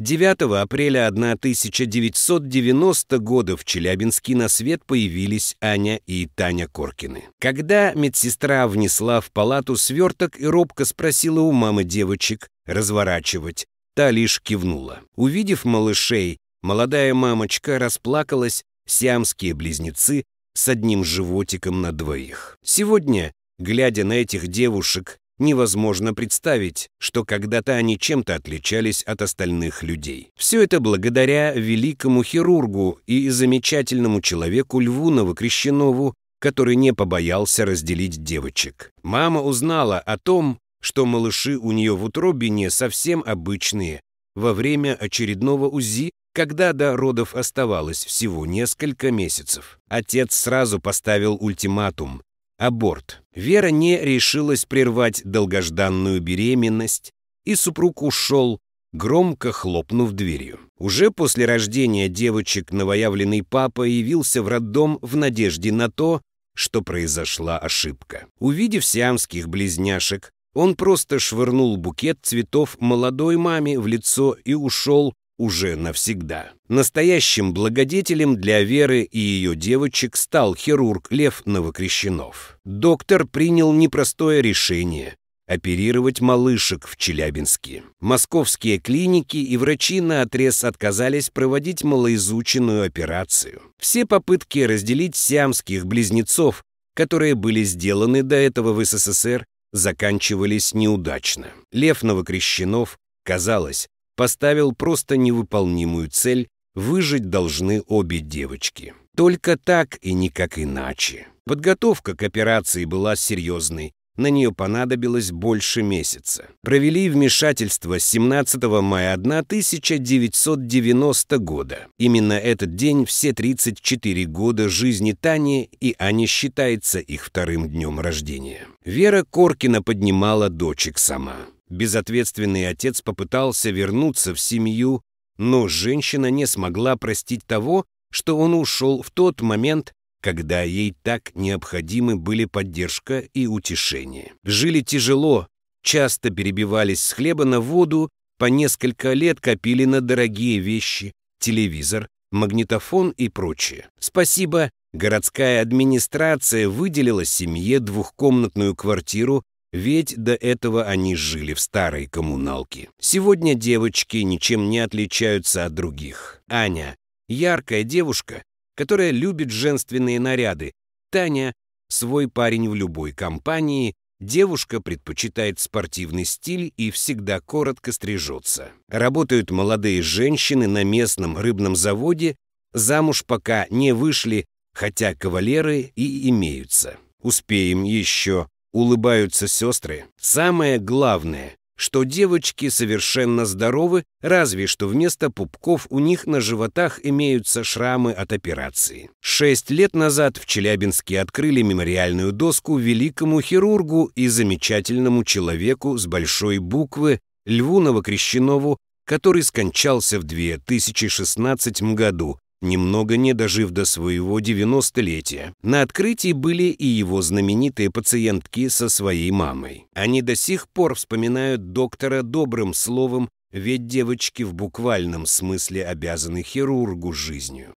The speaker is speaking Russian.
9 апреля 1990 года в Челябинске на свет появились Аня и Таня Коркины. Когда медсестра внесла в палату сверток и робко спросила у мамы девочек разворачивать, та лишь кивнула. Увидев малышей, молодая мамочка расплакалась, сиамские близнецы с одним животиком на двоих. Сегодня, глядя на этих девушек, Невозможно представить, что когда-то они чем-то отличались от остальных людей. Все это благодаря великому хирургу и замечательному человеку Льву Новокрещенову, который не побоялся разделить девочек. Мама узнала о том, что малыши у нее в утробе не совсем обычные. Во время очередного УЗИ когда до родов оставалось всего несколько месяцев. Отец сразу поставил ультиматум – аборт. Вера не решилась прервать долгожданную беременность, и супруг ушел, громко хлопнув дверью. Уже после рождения девочек новоявленный папа явился в роддом в надежде на то, что произошла ошибка. Увидев сиамских близняшек, он просто швырнул букет цветов молодой маме в лицо и ушел, уже навсегда. Настоящим благодетелем для Веры и ее девочек стал хирург Лев Новокрещенов. Доктор принял непростое решение – оперировать малышек в Челябинске. Московские клиники и врачи наотрез отказались проводить малоизученную операцию. Все попытки разделить сиамских близнецов, которые были сделаны до этого в СССР, заканчивались неудачно. Лев Новокрещенов, казалось, поставил просто невыполнимую цель выжить должны обе девочки. Только так и никак иначе. Подготовка к операции была серьезной. На нее понадобилось больше месяца. Провели вмешательство 17 мая 1990 года. Именно этот день все 34 года жизни Тани, и Ани считается их вторым днем рождения. Вера Коркина поднимала дочек сама. Безответственный отец попытался вернуться в семью, но женщина не смогла простить того, что он ушел в тот момент, когда ей так необходимы были поддержка и утешение. Жили тяжело, часто перебивались с хлеба на воду, по несколько лет копили на дорогие вещи, телевизор, магнитофон и прочее. Спасибо, городская администрация выделила семье двухкомнатную квартиру ведь до этого они жили в старой коммуналке. Сегодня девочки ничем не отличаются от других. Аня – яркая девушка, которая любит женственные наряды. Таня – свой парень в любой компании. Девушка предпочитает спортивный стиль и всегда коротко стрижется. Работают молодые женщины на местном рыбном заводе. Замуж пока не вышли, хотя кавалеры и имеются. Успеем еще улыбаются сестры. Самое главное, что девочки совершенно здоровы, разве что вместо пупков у них на животах имеются шрамы от операции. Шесть лет назад в Челябинске открыли мемориальную доску великому хирургу и замечательному человеку с большой буквы Льву Новокрещенову, который скончался в 2016 году немного не дожив до своего 90-летия. На открытии были и его знаменитые пациентки со своей мамой. Они до сих пор вспоминают доктора добрым словом, ведь девочки в буквальном смысле обязаны хирургу жизнью.